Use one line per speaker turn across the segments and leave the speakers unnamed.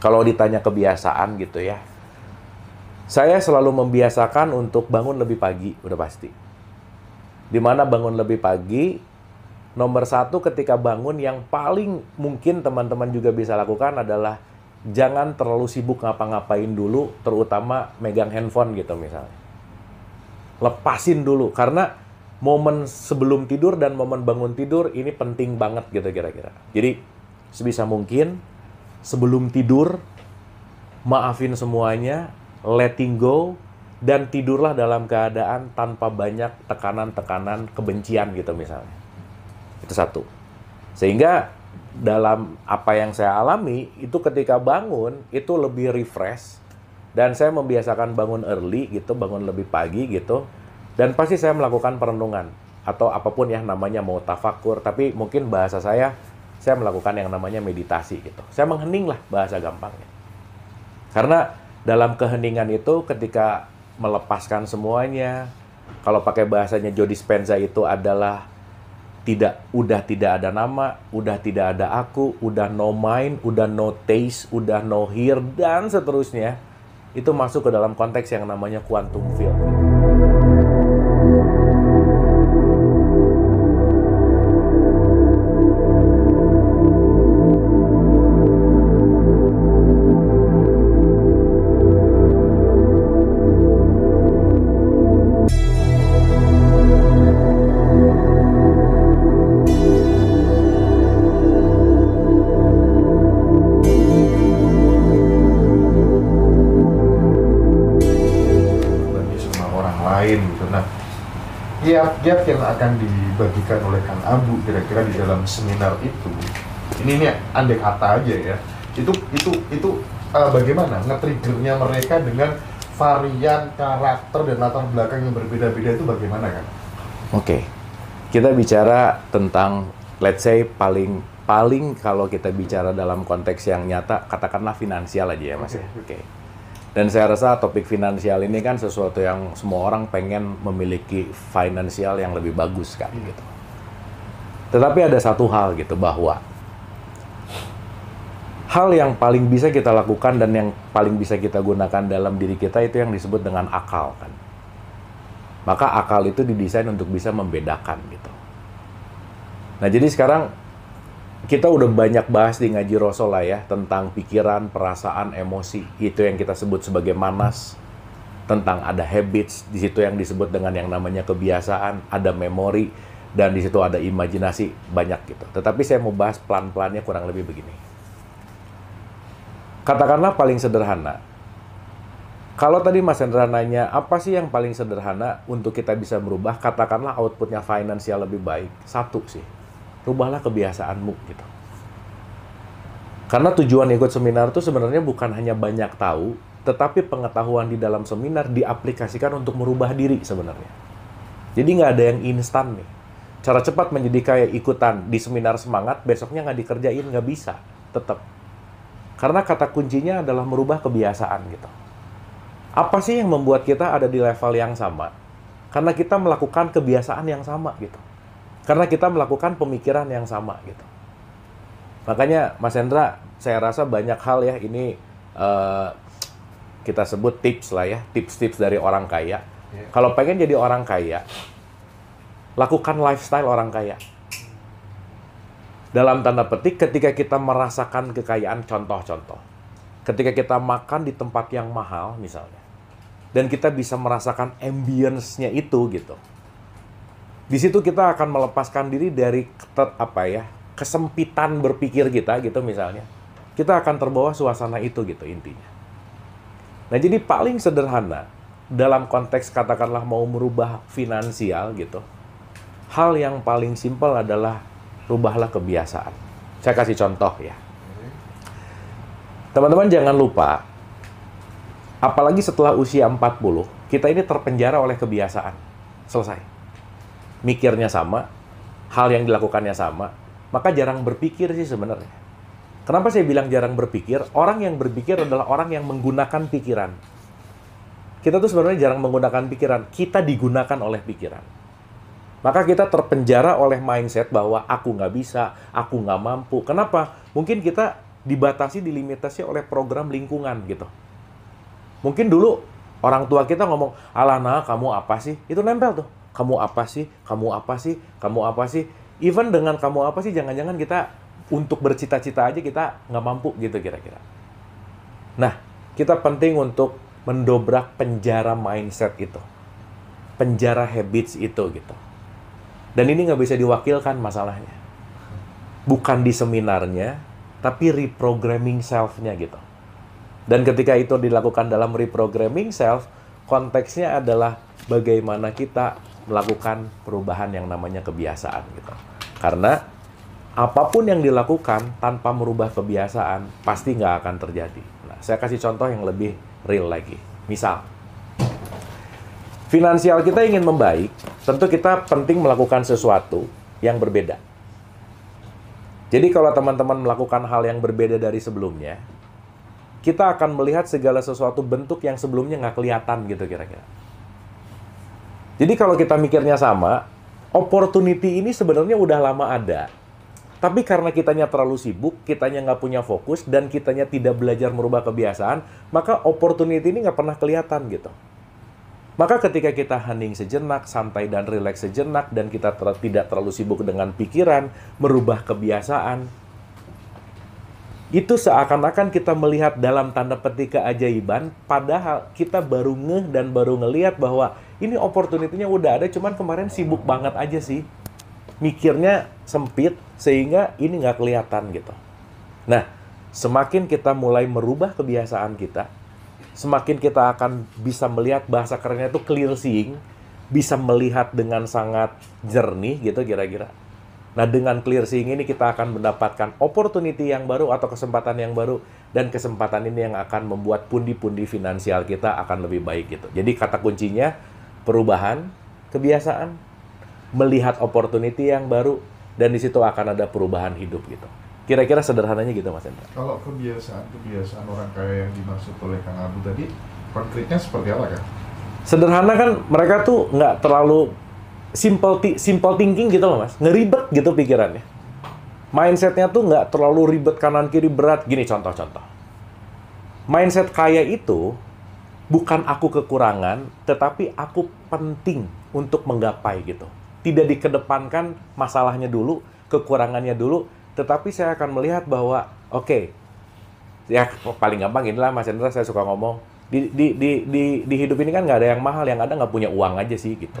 Kalau ditanya kebiasaan gitu ya, saya selalu membiasakan untuk bangun lebih pagi, udah pasti. Dimana bangun lebih pagi, nomor satu ketika bangun yang paling mungkin teman-teman juga bisa lakukan adalah jangan terlalu sibuk ngapa-ngapain dulu, terutama megang handphone gitu misalnya. Lepasin dulu, karena momen sebelum tidur dan momen bangun tidur ini penting banget gitu kira-kira. Jadi sebisa mungkin sebelum tidur, maafin semuanya, letting go, dan tidurlah dalam keadaan tanpa banyak tekanan-tekanan kebencian gitu misalnya. Itu satu. Sehingga dalam apa yang saya alami itu ketika bangun itu lebih refresh dan saya membiasakan bangun early gitu, bangun lebih pagi gitu. Dan pasti saya melakukan perenungan atau apapun ya namanya mau tafakur, tapi mungkin bahasa saya saya melakukan yang namanya meditasi gitu. Saya menghening lah bahasa gampangnya. Karena dalam keheningan itu ketika melepaskan semuanya, kalau pakai bahasanya Jody Spencer itu adalah tidak udah tidak ada nama, udah tidak ada aku, udah no mind, udah no taste, udah no hear dan seterusnya. Itu masuk ke dalam konteks yang namanya quantum field.
yang akan dibagikan oleh Kang Abu kira-kira di dalam seminar itu ini ini andai kata aja ya itu itu itu uh, bagaimana nge-triggernya mereka dengan varian karakter dan latar belakang yang berbeda-beda itu bagaimana kan?
Oke, okay. kita bicara tentang let's say paling paling kalau kita bicara dalam konteks yang nyata katakanlah finansial aja ya mas. Ya. Oke. Okay. Ya? Okay. Dan saya rasa topik finansial ini kan sesuatu yang semua orang pengen memiliki finansial yang lebih bagus kan hmm. gitu. Tetapi ada satu hal gitu bahwa hal yang paling bisa kita lakukan dan yang paling bisa kita gunakan dalam diri kita itu yang disebut dengan akal kan. Maka akal itu didesain untuk bisa membedakan gitu. Nah, jadi sekarang kita udah banyak bahas di ngaji Rasul lah ya tentang pikiran, perasaan, emosi. Itu yang kita sebut sebagai manas. Tentang ada habits, di situ yang disebut dengan yang namanya kebiasaan, ada memori, dan di situ ada imajinasi banyak gitu. Tetapi saya mau bahas pelan-pelannya kurang lebih begini. Katakanlah paling sederhana. Kalau tadi Mas Hendra nanya, apa sih yang paling sederhana untuk kita bisa merubah? Katakanlah outputnya finansial lebih baik. Satu sih rubahlah kebiasaanmu gitu. Karena tujuan ikut seminar itu sebenarnya bukan hanya banyak tahu, tetapi pengetahuan di dalam seminar diaplikasikan untuk merubah diri sebenarnya. Jadi nggak ada yang instan nih. Cara cepat menjadi kayak ikutan di seminar semangat, besoknya nggak dikerjain, nggak bisa. Tetap. Karena kata kuncinya adalah merubah kebiasaan gitu. Apa sih yang membuat kita ada di level yang sama? Karena kita melakukan kebiasaan yang sama gitu karena kita melakukan pemikiran yang sama gitu. Makanya Mas Hendra, saya rasa banyak hal ya ini uh, kita sebut tips lah ya, tips-tips dari orang kaya. Yeah. Kalau pengen jadi orang kaya, lakukan lifestyle orang kaya. Dalam tanda petik, ketika kita merasakan kekayaan, contoh-contoh. Ketika kita makan di tempat yang mahal misalnya, dan kita bisa merasakan ambience-nya itu gitu di situ kita akan melepaskan diri dari ketet apa ya kesempitan berpikir kita gitu misalnya kita akan terbawa suasana itu gitu intinya nah jadi paling sederhana dalam konteks katakanlah mau merubah finansial gitu hal yang paling simpel adalah rubahlah kebiasaan saya kasih contoh ya teman-teman jangan lupa apalagi setelah usia 40 kita ini terpenjara oleh kebiasaan selesai mikirnya sama, hal yang dilakukannya sama, maka jarang berpikir sih sebenarnya. Kenapa saya bilang jarang berpikir? Orang yang berpikir adalah orang yang menggunakan pikiran. Kita tuh sebenarnya jarang menggunakan pikiran, kita digunakan oleh pikiran. Maka kita terpenjara oleh mindset bahwa aku nggak bisa, aku nggak mampu. Kenapa? Mungkin kita dibatasi, dilimitasi oleh program lingkungan gitu. Mungkin dulu orang tua kita ngomong, alana kamu apa sih? Itu nempel tuh kamu apa sih kamu apa sih kamu apa sih even dengan kamu apa sih jangan-jangan kita untuk bercita-cita aja kita nggak mampu gitu kira-kira nah kita penting untuk mendobrak penjara mindset itu penjara habits itu gitu dan ini nggak bisa diwakilkan masalahnya bukan di seminarnya tapi reprogramming self-nya gitu dan ketika itu dilakukan dalam reprogramming self konteksnya adalah bagaimana kita melakukan perubahan yang namanya kebiasaan gitu. Karena apapun yang dilakukan tanpa merubah kebiasaan pasti nggak akan terjadi. Nah, saya kasih contoh yang lebih real lagi. Misal, finansial kita ingin membaik, tentu kita penting melakukan sesuatu yang berbeda. Jadi kalau teman-teman melakukan hal yang berbeda dari sebelumnya, kita akan melihat segala sesuatu bentuk yang sebelumnya nggak kelihatan gitu kira-kira. Jadi kalau kita mikirnya sama, opportunity ini sebenarnya udah lama ada. Tapi karena kitanya terlalu sibuk, kitanya nggak punya fokus, dan kitanya tidak belajar merubah kebiasaan, maka opportunity ini nggak pernah kelihatan gitu. Maka ketika kita hening sejenak, santai dan relax sejenak, dan kita ter tidak terlalu sibuk dengan pikiran, merubah kebiasaan, itu seakan-akan kita melihat dalam tanda petik keajaiban, padahal kita baru ngeh dan baru ngeliat bahwa ini opportunity-nya udah ada cuman kemarin sibuk banget aja sih mikirnya sempit sehingga ini nggak kelihatan gitu nah semakin kita mulai merubah kebiasaan kita semakin kita akan bisa melihat bahasa kerennya itu clear seeing bisa melihat dengan sangat jernih gitu kira-kira Nah, dengan clear seeing ini kita akan mendapatkan opportunity yang baru atau kesempatan yang baru dan kesempatan ini yang akan membuat pundi-pundi finansial kita akan lebih baik gitu. Jadi kata kuncinya perubahan kebiasaan, melihat opportunity yang baru, dan di situ akan ada perubahan hidup gitu. Kira-kira sederhananya gitu Mas Hendra.
Kalau kebiasaan-kebiasaan orang kaya yang dimaksud oleh Kang Abu tadi, konkretnya seperti apa kan?
Sederhana kan mereka tuh nggak terlalu simple, simple thinking gitu loh Mas, ngeribet gitu pikirannya. Mindsetnya tuh nggak terlalu ribet kanan kiri berat. Gini contoh-contoh. Mindset kaya itu bukan aku kekurangan, tetapi aku penting untuk menggapai gitu. Tidak dikedepankan masalahnya dulu, kekurangannya dulu, tetapi saya akan melihat bahwa oke, okay, ya oh, paling gampang inilah Mas Hendra saya suka ngomong di di di di, di hidup ini kan nggak ada yang mahal, yang ada nggak punya uang aja sih gitu.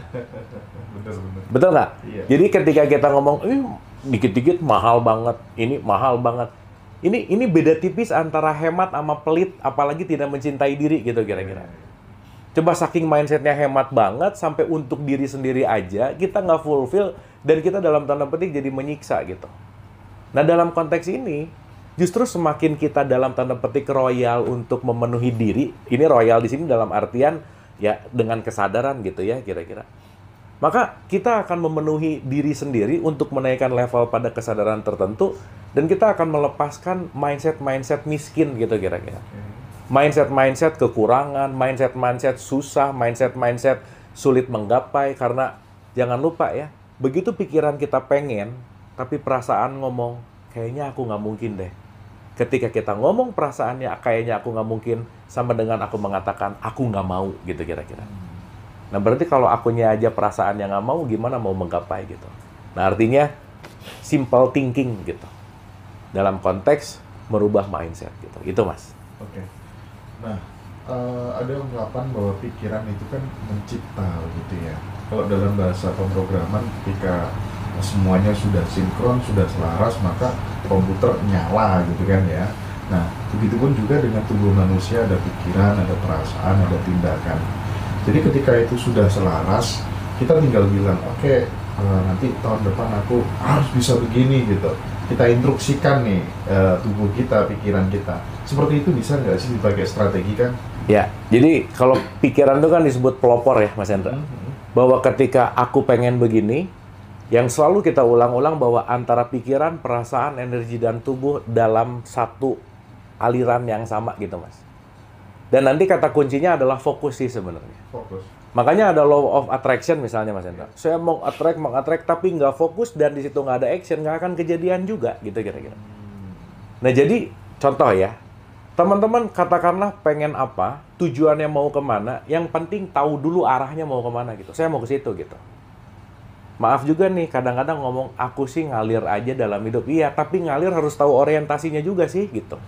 betul nggak? Iya. Jadi ketika kita ngomong, eh dikit-dikit mahal banget, ini mahal banget, ini ini beda tipis antara hemat sama pelit apalagi tidak mencintai diri gitu kira-kira coba saking mindsetnya hemat banget sampai untuk diri sendiri aja kita nggak fulfill dan kita dalam tanda petik jadi menyiksa gitu nah dalam konteks ini justru semakin kita dalam tanda petik royal untuk memenuhi diri ini royal di sini dalam artian ya dengan kesadaran gitu ya kira-kira maka kita akan memenuhi diri sendiri untuk menaikkan level pada kesadaran tertentu dan kita akan melepaskan mindset-mindset miskin gitu kira-kira. Mindset-mindset kekurangan, mindset-mindset susah, mindset-mindset sulit menggapai karena jangan lupa ya, begitu pikiran kita pengen tapi perasaan ngomong kayaknya aku nggak mungkin deh. Ketika kita ngomong perasaannya kayaknya aku nggak mungkin sama dengan aku mengatakan aku nggak mau gitu kira-kira. Nah berarti kalau akunya aja perasaan yang nggak mau gimana mau menggapai gitu. Nah artinya simple thinking gitu dalam konteks merubah mindset gitu. Itu Mas.
Oke. Okay. Nah, uh, ada ungkapan bahwa pikiran itu kan mencipta gitu ya. Kalau dalam bahasa pemrograman ketika semuanya sudah sinkron, sudah selaras, maka komputer nyala gitu kan ya. Nah, begitupun juga dengan tubuh manusia ada pikiran, ada perasaan, ada tindakan. Jadi ketika itu sudah selaras, kita tinggal bilang, oke okay, Eh, nanti tahun depan aku harus bisa begini gitu kita instruksikan nih uh, tubuh kita pikiran kita seperti itu bisa nggak sih dipakai strategi kan
ya jadi kalau pikiran itu kan disebut pelopor ya mas Hendra mm -hmm. bahwa ketika aku pengen begini yang selalu kita ulang-ulang bahwa antara pikiran, perasaan, energi dan tubuh dalam satu aliran yang sama gitu mas. Dan nanti kata kuncinya adalah fokus sih sebenarnya. Fokus Makanya ada law of attraction misalnya Mas Hendra. Saya mau attract, mau attract tapi nggak fokus dan di situ nggak ada action, nggak akan kejadian juga gitu kira-kira. Nah jadi contoh ya, teman-teman katakanlah pengen apa, tujuannya mau kemana, yang penting tahu dulu arahnya mau kemana gitu. Saya mau ke situ gitu. Maaf juga nih, kadang-kadang ngomong aku sih ngalir aja dalam hidup. Iya, tapi ngalir harus tahu orientasinya juga sih gitu.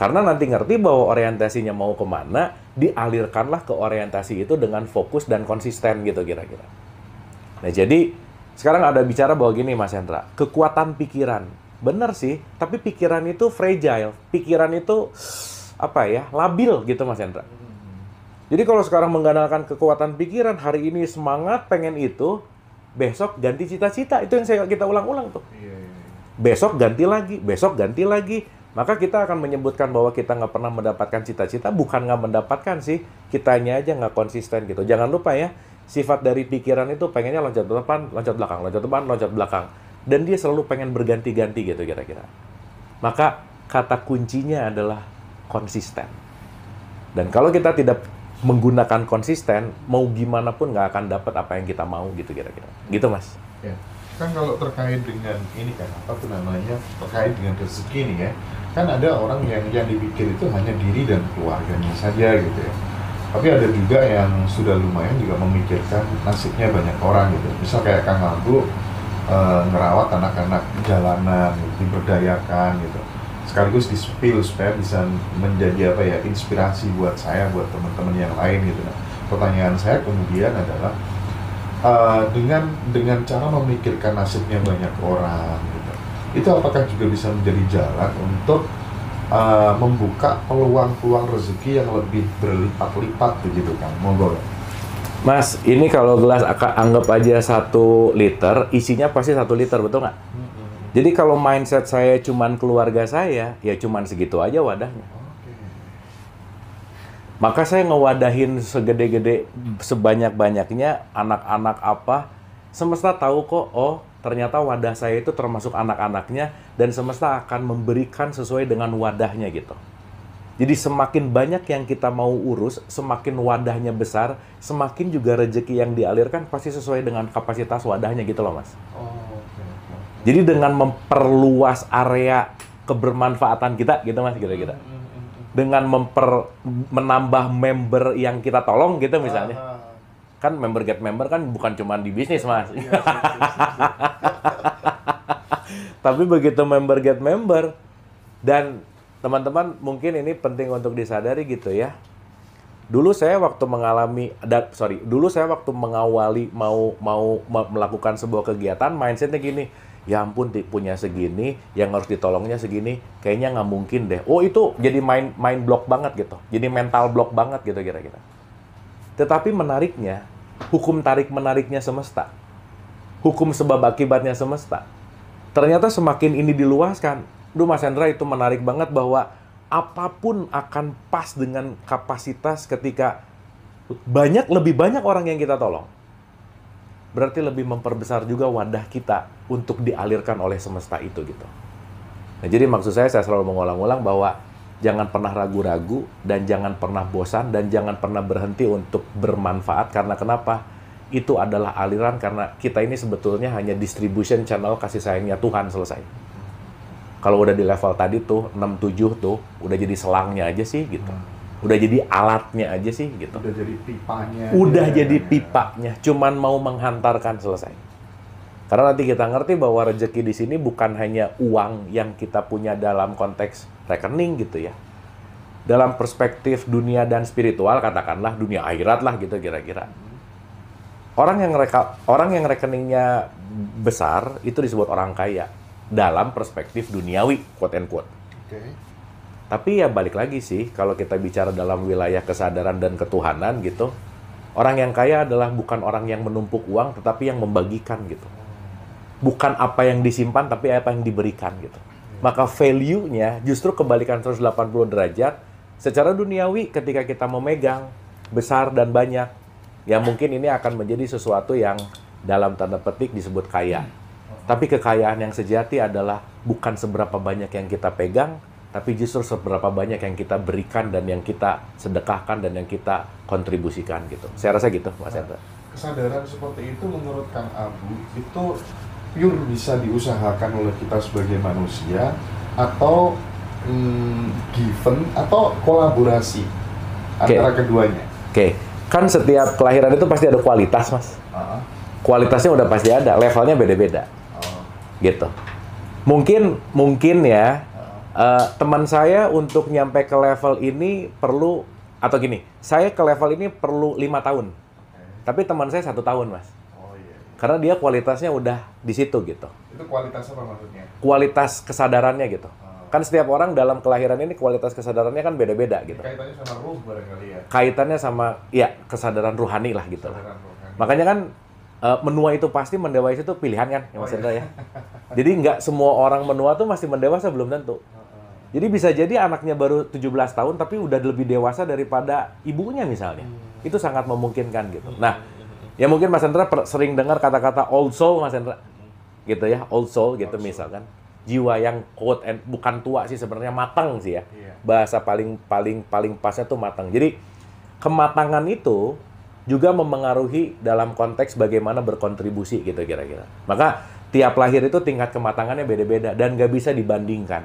Karena nanti ngerti bahwa orientasinya mau kemana, dialirkanlah ke orientasi itu dengan fokus dan konsisten gitu kira-kira. Nah jadi sekarang ada bicara bahwa gini Mas Hendra, kekuatan pikiran. benar sih, tapi pikiran itu fragile, pikiran itu apa ya, labil gitu Mas Hendra. Jadi kalau sekarang mengandalkan kekuatan pikiran, hari ini semangat pengen itu, besok ganti cita-cita. Itu yang saya kita ulang-ulang tuh. Iya, iya, iya. Besok ganti lagi, besok ganti lagi, maka kita akan menyebutkan bahwa kita nggak pernah mendapatkan cita-cita bukan nggak mendapatkan sih kitanya aja nggak konsisten gitu jangan lupa ya sifat dari pikiran itu pengennya loncat depan loncat belakang loncat depan loncat belakang dan dia selalu pengen berganti-ganti gitu kira-kira maka kata kuncinya adalah konsisten dan kalau kita tidak menggunakan konsisten mau gimana pun nggak akan dapat apa yang kita mau gitu kira-kira gitu mas
yeah kan kalau terkait dengan ini kan apa tuh namanya terkait dengan rezeki ini ya kan ada orang yang yang dipikir itu hanya diri dan keluarganya saja gitu ya tapi ada juga yang sudah lumayan juga memikirkan nasibnya banyak orang gitu misal kayak Kang Abu e, ngerawat anak-anak jalanan gitu, diberdayakan gitu sekaligus di spill supaya bisa menjadi apa ya inspirasi buat saya buat teman-teman yang lain gitu nah pertanyaan saya kemudian adalah Eh, dengan dengan cara memikirkan nasibnya banyak orang gitu. itu apakah juga bisa menjadi jalan untuk uh, membuka peluang-peluang rezeki yang lebih berlipat-lipat begitu kan monggo
Mas, ini kalau gelas anggap aja satu liter, isinya pasti satu liter, betul nggak? Jadi kalau mindset saya cuman keluarga saya, ya cuman segitu aja wadahnya. Maka saya ngewadahin segede-gede hmm. sebanyak-banyaknya anak-anak apa semesta tahu kok oh ternyata wadah saya itu termasuk anak-anaknya dan semesta akan memberikan sesuai dengan wadahnya gitu. Jadi semakin banyak yang kita mau urus, semakin wadahnya besar, semakin juga rejeki yang dialirkan pasti sesuai dengan kapasitas wadahnya gitu loh mas.
Oh, okay.
Jadi dengan memperluas area kebermanfaatan kita gitu mas kira-kira. Mm -hmm. hmm, hmm dengan memper menambah member yang kita tolong gitu misalnya. Uh, uh. Kan member get member kan bukan cuma di bisnis, Mas. Iya, Tapi begitu member get member dan teman-teman mungkin ini penting untuk disadari gitu ya. Dulu saya waktu mengalami sorry, dulu saya waktu mengawali mau mau melakukan sebuah kegiatan mindsetnya gini, ya ampun punya segini, yang harus ditolongnya segini, kayaknya nggak mungkin deh. Oh itu jadi main main block banget gitu, jadi mental block banget gitu kira-kira. Tetapi menariknya, hukum tarik menariknya semesta, hukum sebab akibatnya semesta. Ternyata semakin ini diluaskan, duh Mas Hendra itu menarik banget bahwa apapun akan pas dengan kapasitas ketika banyak lebih banyak orang yang kita tolong berarti lebih memperbesar juga wadah kita untuk dialirkan oleh semesta itu gitu. Nah, jadi maksud saya saya selalu mengulang-ulang bahwa jangan pernah ragu-ragu dan jangan pernah bosan dan jangan pernah berhenti untuk bermanfaat karena kenapa? Itu adalah aliran karena kita ini sebetulnya hanya distribution channel kasih sayangnya Tuhan selesai. Kalau udah di level tadi tuh 67 tuh udah jadi selangnya aja sih gitu. Hmm udah jadi alatnya aja sih gitu. Udah jadi pipanya. Udah ya. jadi pipanya, cuman mau menghantarkan selesai. Karena nanti kita ngerti bahwa rezeki di sini bukan hanya uang yang kita punya dalam konteks rekening gitu ya. Dalam perspektif dunia dan spiritual katakanlah dunia akhirat lah gitu kira-kira. Orang yang reka, orang yang rekeningnya besar itu disebut orang kaya dalam perspektif duniawi quote and quote. Okay tapi ya balik lagi sih, kalau kita bicara dalam wilayah kesadaran dan ketuhanan gitu, orang yang kaya adalah bukan orang yang menumpuk uang, tetapi yang membagikan gitu. Bukan apa yang disimpan, tapi apa yang diberikan gitu. Maka value-nya justru kebalikan 180 derajat secara duniawi ketika kita memegang besar dan banyak. Ya mungkin ini akan menjadi sesuatu yang dalam tanda petik disebut kaya. Tapi kekayaan yang sejati adalah bukan seberapa banyak yang kita pegang, tapi justru seberapa banyak yang kita berikan dan yang kita sedekahkan dan yang kita kontribusikan gitu. Saya rasa gitu, Mas
Hendra. Kesadaran seperti itu menurut Kang Abu itu pure bisa diusahakan oleh kita sebagai manusia atau mm, given atau kolaborasi okay. antara keduanya.
Oke, okay. kan setiap kelahiran itu pasti ada kualitas, Mas. Uh-huh. Kualitasnya udah pasti ada, levelnya beda-beda. Uh-huh. Gitu. Mungkin mungkin ya uh, teman saya untuk nyampe ke level ini perlu atau gini, saya ke level ini perlu lima tahun, okay. tapi teman saya satu tahun mas. Oh, iya, iya. Karena dia kualitasnya udah di situ gitu.
Itu kualitas apa maksudnya?
Kualitas kesadarannya gitu. Oh. Kan setiap orang dalam kelahiran ini kualitas kesadarannya kan beda-beda gitu. kaitannya
sama ruh barangkali ya.
Kaitannya sama ya kesadaran ruhani lah gitu lah. Ruhani. Makanya kan uh, menua itu pasti mendewasa itu pilihan kan ya Mas oh, iya. ya. Jadi nggak semua orang menua tuh masih mendewa sebelum tentu. Jadi bisa jadi anaknya baru 17 tahun tapi udah lebih dewasa daripada ibunya misalnya. Hmm. Itu sangat memungkinkan gitu. Iya, nah, iya, iya, ya mungkin Mas Hendra sering dengar kata-kata old soul Mas Hendra. Gitu ya, old soul gitu old soul. Jiwa yang quote and bukan tua sih sebenarnya matang sih ya. Yeah. Bahasa paling paling paling pasnya tuh matang. Jadi kematangan itu juga memengaruhi dalam konteks bagaimana berkontribusi gitu kira-kira. Maka tiap lahir itu tingkat kematangannya beda-beda dan gak bisa dibandingkan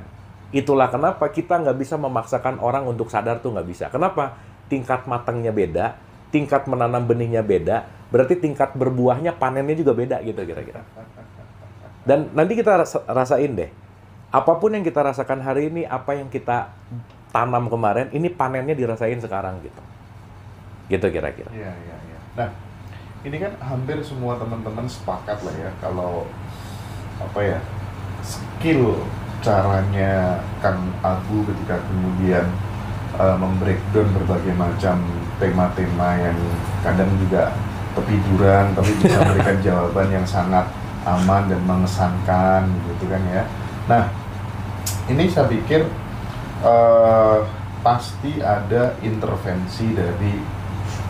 Itulah kenapa kita nggak bisa memaksakan orang untuk sadar tuh nggak bisa. Kenapa? Tingkat matangnya beda, tingkat menanam benihnya beda, berarti tingkat berbuahnya panennya juga beda gitu kira-kira. Dan nanti kita rasain deh, apapun yang kita rasakan hari ini, apa yang kita tanam kemarin, ini panennya dirasain sekarang gitu. Gitu kira-kira.
Iya, iya, iya. Nah, ini kan hampir semua teman-teman sepakat lah ya kalau apa ya skill caranya Kang Abu ketika kemudian uh, membreakdown berbagai macam tema-tema yang kadang juga tepiduran tapi bisa memberikan jawaban yang sangat aman dan mengesankan gitu kan ya. Nah ini saya pikir uh, pasti ada intervensi dari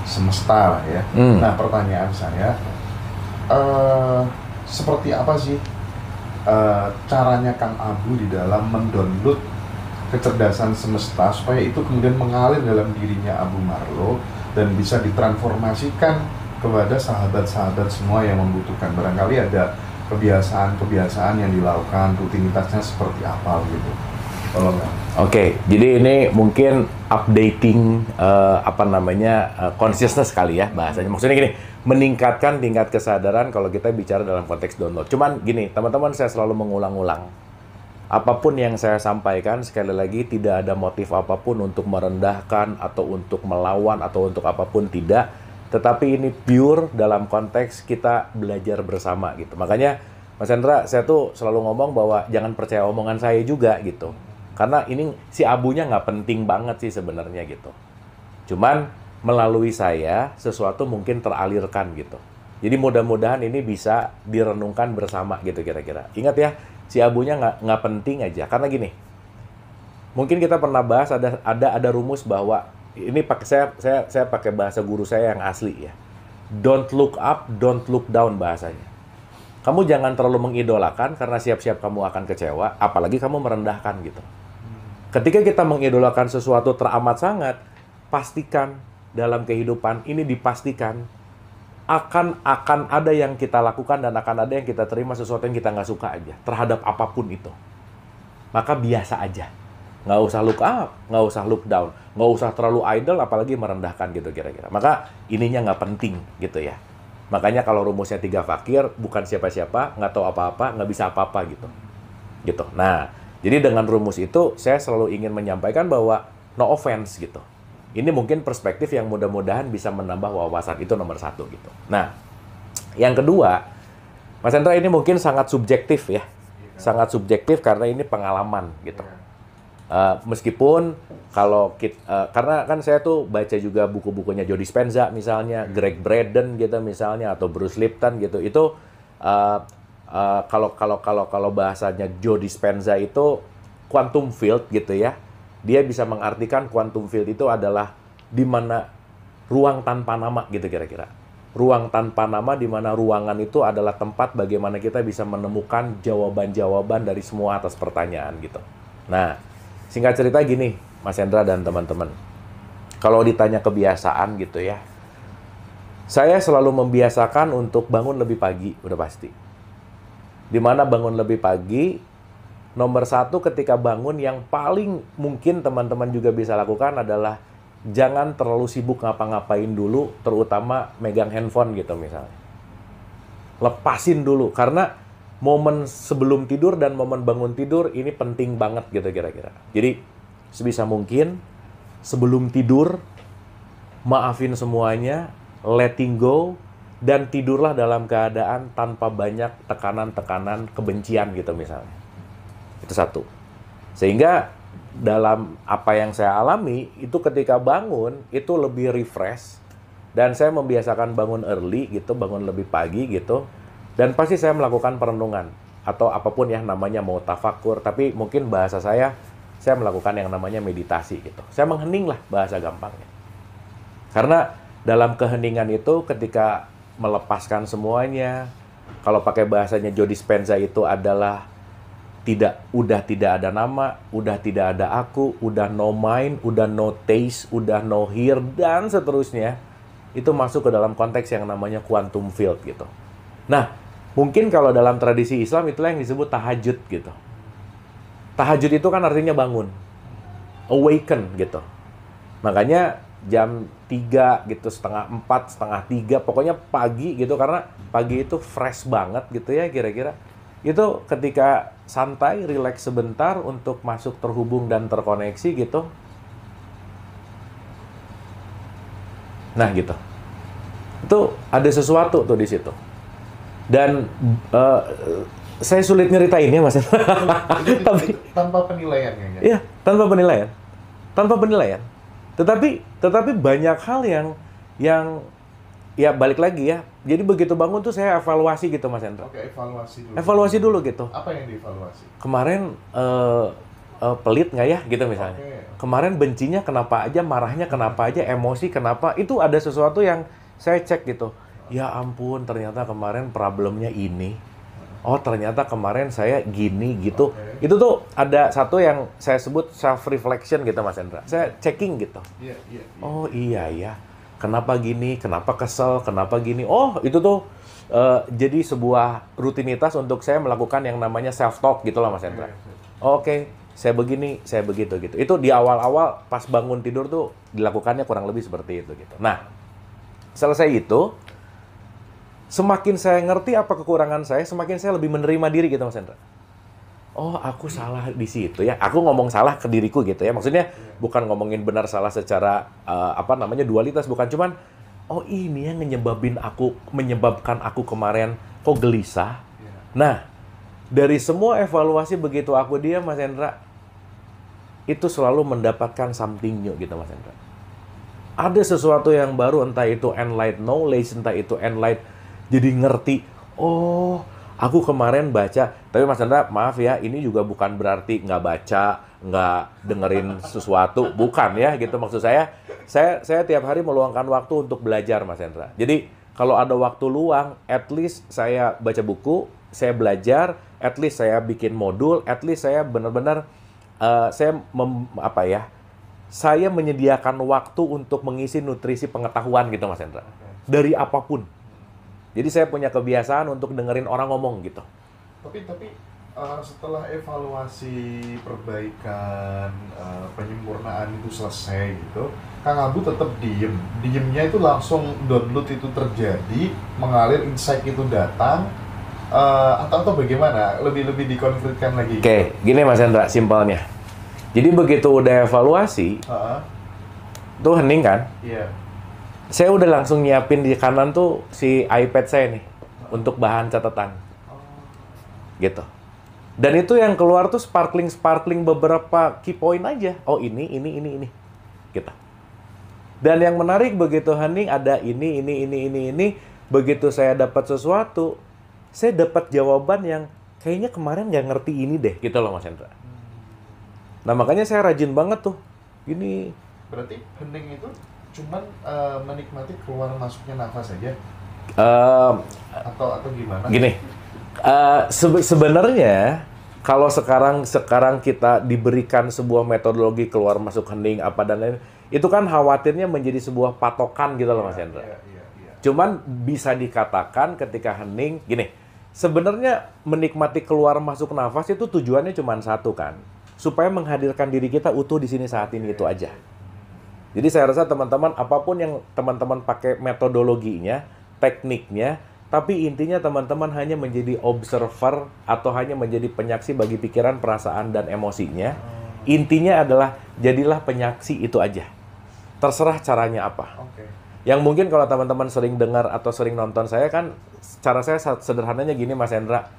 semesta lah ya. Hmm. Nah pertanyaan saya uh, seperti apa sih Eh, caranya Kang Abu di dalam mendownload kecerdasan semesta supaya itu kemudian mengalir dalam dirinya Abu Marlo dan bisa ditransformasikan kepada sahabat-sahabat semua yang membutuhkan barangkali ada kebiasaan-kebiasaan yang dilakukan rutinitasnya seperti apa gitu Oke,
okay, jadi ini mungkin updating uh, apa namanya uh, consciousness kali ya bahasanya. Maksudnya gini, meningkatkan tingkat kesadaran kalau kita bicara dalam konteks download. Cuman gini, teman-teman saya selalu mengulang-ulang. Apapun yang saya sampaikan sekali lagi tidak ada motif apapun untuk merendahkan atau untuk melawan atau untuk apapun tidak. Tetapi ini pure dalam konteks kita belajar bersama gitu. Makanya Mas Hendra, saya tuh selalu ngomong bahwa jangan percaya omongan saya juga gitu. Karena ini si abunya nggak penting banget sih sebenarnya gitu. Cuman melalui saya sesuatu mungkin teralirkan gitu. Jadi mudah-mudahan ini bisa direnungkan bersama gitu kira-kira. Ingat ya, si abunya nggak nggak penting aja. Karena gini, mungkin kita pernah bahas ada ada ada rumus bahwa ini pakai saya saya saya pakai bahasa guru saya yang asli ya. Don't look up, don't look down bahasanya. Kamu jangan terlalu mengidolakan karena siap-siap kamu akan kecewa, apalagi kamu merendahkan gitu. Ketika kita mengidolakan sesuatu teramat sangat, pastikan dalam kehidupan ini dipastikan akan akan ada yang kita lakukan dan akan ada yang kita terima sesuatu yang kita nggak suka aja terhadap apapun itu. Maka biasa aja, nggak usah look up, nggak usah look down, nggak usah terlalu idol, apalagi merendahkan gitu kira-kira. Maka ininya nggak penting gitu ya. Makanya kalau rumusnya tiga fakir, bukan siapa-siapa, nggak tahu apa-apa, nggak bisa apa-apa gitu. Gitu. Nah, jadi dengan rumus itu saya selalu ingin menyampaikan bahwa no offense gitu. Ini mungkin perspektif yang mudah-mudahan bisa menambah wawasan itu nomor satu gitu. Nah, yang kedua, Mas Hendra ini mungkin sangat subjektif ya, sangat subjektif karena ini pengalaman gitu. Uh, meskipun kalau kita, uh, eh, karena kan saya tuh baca juga buku-bukunya Jody Dispenza misalnya, Greg Braden gitu misalnya atau Bruce Lipton gitu itu uh, uh, kalau kalau kalau bahasanya Joe Dispenza itu quantum field gitu ya. Dia bisa mengartikan quantum field itu adalah di mana ruang tanpa nama gitu kira-kira. Ruang tanpa nama di mana ruangan itu adalah tempat bagaimana kita bisa menemukan jawaban-jawaban dari semua atas pertanyaan gitu. Nah, singkat cerita gini, Mas Hendra dan teman-teman. Kalau ditanya kebiasaan gitu ya, saya selalu membiasakan untuk bangun lebih pagi, udah pasti Dimana bangun lebih pagi, nomor satu ketika bangun yang paling mungkin teman-teman juga bisa lakukan adalah jangan terlalu sibuk ngapa-ngapain dulu, terutama megang handphone gitu misalnya. Lepasin dulu, karena momen sebelum tidur dan momen bangun tidur ini penting banget gitu kira-kira. Jadi sebisa mungkin sebelum tidur maafin semuanya, letting go, dan tidurlah dalam keadaan tanpa banyak tekanan-tekanan kebencian gitu misalnya. Itu satu. Sehingga dalam apa yang saya alami itu ketika bangun itu lebih refresh dan saya membiasakan bangun early gitu, bangun lebih pagi gitu. Dan pasti saya melakukan perenungan atau apapun ya namanya mau tafakur, tapi mungkin bahasa saya saya melakukan yang namanya meditasi gitu. Saya menghening lah bahasa gampangnya. Karena dalam keheningan itu ketika melepaskan semuanya. Kalau pakai bahasanya Jody Spencer itu adalah tidak udah tidak ada nama, udah tidak ada aku, udah no mind, udah no taste, udah no hear dan seterusnya. Itu masuk ke dalam konteks yang namanya quantum field gitu. Nah, mungkin kalau dalam tradisi Islam itulah yang disebut tahajud gitu. Tahajud itu kan artinya bangun. Awaken gitu. Makanya jam 3 gitu setengah 4 setengah 3 pokoknya pagi gitu karena pagi itu fresh banget gitu ya kira-kira itu ketika santai rileks sebentar untuk masuk terhubung dan terkoneksi gitu nah gitu itu ada sesuatu tuh di situ dan uh, saya sulit nyeritainnya mas
tapi tanpa penilaian ya, ya
tanpa penilaian tanpa penilaian tetapi tetapi banyak hal yang yang ya balik lagi ya. Jadi begitu bangun tuh saya evaluasi gitu Mas Hendra.
Oke, evaluasi dulu. Evaluasi dulu gitu. Apa yang dievaluasi?
Kemarin uh, uh, pelit nggak ya gitu misalnya. Okay. Kemarin bencinya kenapa aja, marahnya kenapa aja, emosi kenapa? Itu ada sesuatu yang saya cek gitu. Ya ampun, ternyata kemarin problemnya ini oh ternyata kemarin saya gini gitu. Okay. Itu tuh ada satu yang saya sebut self reflection gitu Mas Hendra. Saya checking gitu. Yeah, yeah, yeah. Oh iya ya. Kenapa gini? Kenapa kesel? Kenapa gini? Oh, itu tuh uh, jadi sebuah rutinitas untuk saya melakukan yang namanya self talk gitu loh Mas Hendra. Yeah, yeah. Iya. Oke, okay, saya begini, saya begitu gitu. Itu di awal-awal pas bangun tidur tuh dilakukannya kurang lebih seperti itu gitu. Nah, selesai itu semakin saya ngerti apa kekurangan saya, semakin saya lebih menerima diri gitu Mas Hendra. Oh, aku salah di situ ya. Aku ngomong salah ke diriku gitu ya. Maksudnya bukan ngomongin benar salah secara uh, apa namanya dualitas, bukan cuman oh ini yang menyebabin aku menyebabkan aku kemarin kok gelisah. Iya. Nah, dari semua evaluasi begitu aku dia Mas Hendra itu selalu mendapatkan something new gitu Mas Hendra. Ada sesuatu yang baru entah itu enlight knowledge, entah itu enlight jadi ngerti oh aku kemarin baca tapi mas Chandra maaf ya ini juga bukan berarti nggak baca nggak dengerin sesuatu bukan ya gitu maksud saya saya saya tiap hari meluangkan waktu untuk belajar mas Chandra jadi kalau ada waktu luang at least saya baca buku saya belajar at least saya bikin modul at least saya benar-benar uh, saya mem, apa ya saya menyediakan waktu untuk mengisi nutrisi pengetahuan gitu mas Hendra. dari apapun jadi saya punya kebiasaan untuk dengerin orang ngomong gitu.
Tapi tapi uh, setelah evaluasi perbaikan uh, penyempurnaan itu selesai gitu, Kang Abu tetap diem. Diemnya itu langsung download itu terjadi, mengalir insight itu datang. Uh, atau atau bagaimana? Lebih lebih dikonflikkan lagi. Oke,
gitu? gini Mas Hendra, simpelnya. Jadi begitu udah evaluasi, uh -huh. tuh hening kan? Iya. Yeah saya udah langsung nyiapin di kanan tuh si iPad saya nih untuk bahan catatan. Gitu. Dan itu yang keluar tuh sparkling sparkling beberapa key point aja. Oh ini ini ini ini. Gitu. Dan yang menarik begitu Hening ada ini ini ini ini ini begitu saya dapat sesuatu, saya dapat jawaban yang kayaknya kemarin nggak ngerti ini deh gitu loh Mas Hendra. Hmm. Nah makanya saya rajin banget tuh. Ini
berarti Hening itu cuman uh, menikmati keluar masuknya nafas aja uh, atau atau gimana gini
uh, eh, se sebenarnya kalau sekarang sekarang kita diberikan sebuah metodologi keluar masuk hening apa dan lain itu kan khawatirnya menjadi sebuah patokan gitu loh Mas iya, Hendra. Yeah, yeah, yeah. Cuman bisa dikatakan ketika hening gini, sebenarnya menikmati keluar masuk nafas itu tujuannya cuma satu kan, supaya menghadirkan diri kita utuh di sini saat ini yeah. itu iya, aja. Iya. Jadi saya rasa teman-teman apapun yang teman-teman pakai metodologinya, tekniknya, tapi intinya teman-teman hanya menjadi observer atau hanya menjadi penyaksi bagi pikiran, perasaan dan emosinya. Hmm. Intinya adalah jadilah penyaksi itu aja. Terserah caranya apa. Okay. Yang mungkin kalau teman-teman sering dengar atau sering nonton saya kan cara saya sederhananya gini Mas Hendra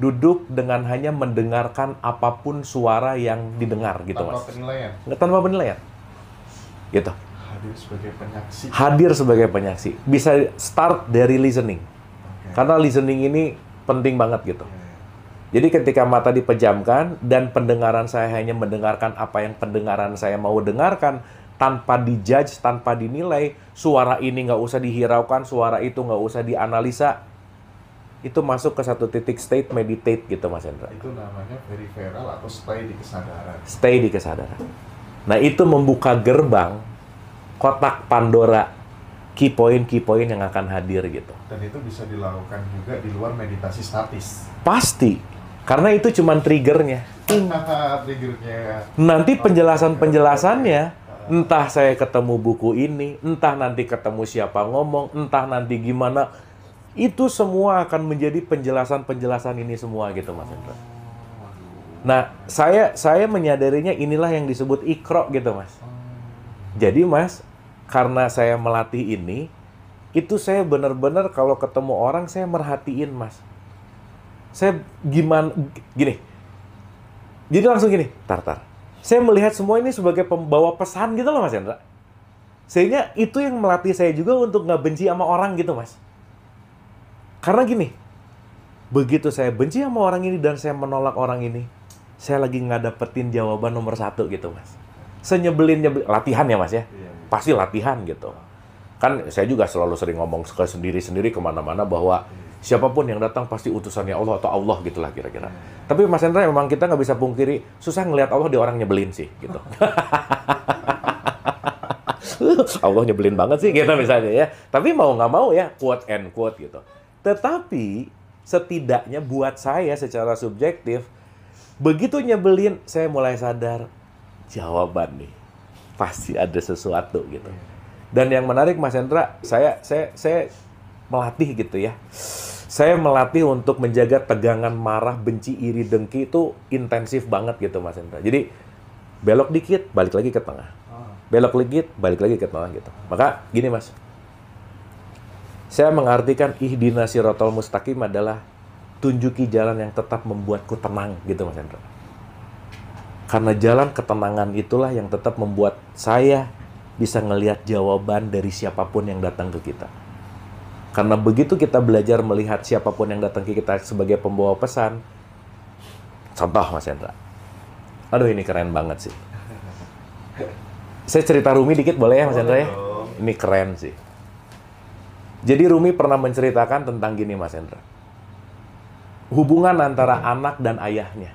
duduk dengan hanya mendengarkan apapun suara yang didengar gitu tanpa mas. Tanpa penilaian. Tanpa penilaian
gitu hadir sebagai penyaksi hadir
sebagai penyaksi bisa start dari listening okay. karena listening ini penting banget gitu yeah. Iya. Jadi ketika mata dipejamkan dan pendengaran saya hanya mendengarkan apa yang pendengaran saya mau dengarkan, tanpa dijudge, tanpa dinilai, suara ini nggak usah dihiraukan, suara itu nggak usah dianalisa, itu masuk ke satu titik state meditate gitu Mas Hendra.
Itu namanya peripheral atau stay di kesadaran.
Stay di kesadaran. Nah, itu membuka gerbang kotak Pandora key point key point yang akan hadir gitu.
Dan itu bisa dilakukan juga di luar meditasi statis.
Pasti. Karena itu cuma triggernya.
triggernya.
Nanti oh, penjelasan-penjelasannya entah saya ketemu buku ini, entah nanti ketemu siapa ngomong, entah nanti gimana itu semua akan menjadi penjelasan-penjelasan ini semua gitu Mas Hendra Nah, saya saya menyadarinya inilah yang disebut ikro gitu, Mas. Jadi, Mas, karena saya melatih ini, itu saya benar-benar kalau ketemu orang saya merhatiin, Mas. Saya gimana gini. Jadi langsung gini, tartar. Saya melihat semua ini sebagai pembawa pesan gitu loh, Mas Hendra. Sehingga itu yang melatih saya juga untuk nggak benci sama orang gitu, Mas. Karena gini, begitu saya benci sama orang ini dan saya menolak orang ini, saya lagi nggak dapetin jawaban nomor satu gitu mas senyebelin nyebelin latihan ya mas ya iya, iya. pasti latihan gitu kan saya juga selalu sering ngomong ke sendiri sendiri kemana-mana bahwa siapapun yang datang pasti utusannya Allah atau Allah gitulah kira-kira. Iya. Tapi Mas Hendra memang kita nggak bisa pungkiri susah ngelihat Allah di orang nyebelin sih gitu. Allah nyebelin banget sih kita gitu misalnya ya. Tapi mau nggak mau ya quote and quote gitu. Tetapi setidaknya buat saya secara subjektif Begitu nyebelin, saya mulai sadar jawaban nih. Pasti ada sesuatu gitu. Dan yang menarik Mas Hendra, saya saya saya melatih gitu ya. Saya melatih untuk menjaga tegangan marah, benci, iri, dengki itu intensif banget gitu Mas Hendra. Jadi belok dikit, balik lagi ke tengah. Belok dikit, balik lagi ke tengah gitu. Maka gini Mas, saya mengartikan ihdinasi rotol mustaqim adalah tunjuki jalan yang tetap membuatku tenang gitu Mas Hendra. Karena jalan ketenangan itulah yang tetap membuat saya bisa melihat jawaban dari siapapun yang datang ke kita. Karena begitu kita belajar melihat siapapun yang datang ke kita sebagai pembawa pesan, contoh Mas Hendra, aduh ini keren banget sih. Saya cerita Rumi dikit boleh ya Mas Hendra ya? Ini keren sih. Jadi Rumi pernah menceritakan tentang gini Mas Hendra hubungan antara anak dan ayahnya.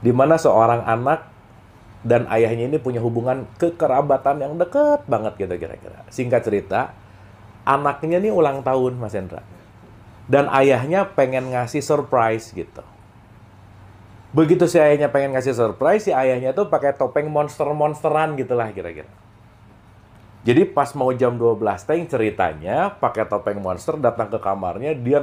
Di mana seorang anak dan ayahnya ini punya hubungan kekerabatan yang dekat banget gitu kira-kira. Singkat cerita, anaknya ini ulang tahun Mas Hendra. Dan ayahnya pengen ngasih surprise gitu. Begitu si ayahnya pengen ngasih surprise, si ayahnya tuh pakai topeng monster-monsteran gitu lah kira-kira. Jadi pas mau jam 12 teng ceritanya pakai topeng monster datang ke kamarnya dia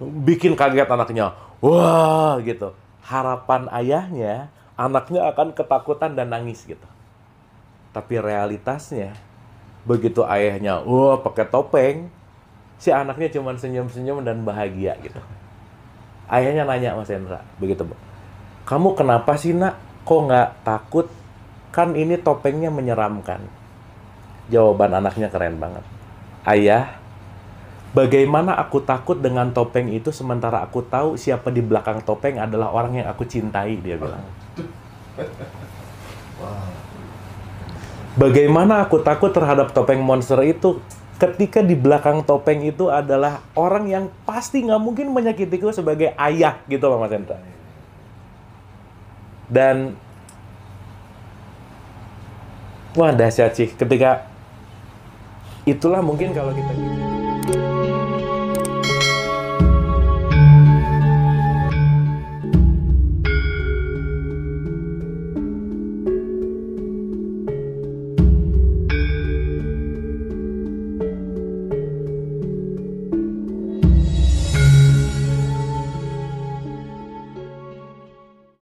bikin kaget anaknya. Wah, gitu. Harapan ayahnya, anaknya akan ketakutan dan nangis gitu. Tapi realitasnya, begitu ayahnya, wah pakai topeng, si anaknya cuman senyum-senyum dan bahagia gitu. Ayahnya nanya Mas Hendra, begitu, kamu kenapa sih nak? Kok nggak takut? Kan ini topengnya menyeramkan. Jawaban anaknya keren banget. Ayah, Bagaimana aku takut dengan topeng itu sementara aku tahu siapa di belakang topeng adalah orang yang aku cintai, dia bilang. Bagaimana aku takut terhadap topeng monster itu ketika di belakang topeng itu adalah orang yang pasti nggak mungkin menyakitiku sebagai ayah gitu loh Mas Dan wah dahsyat sih ketika itulah mungkin kalau kita gitu.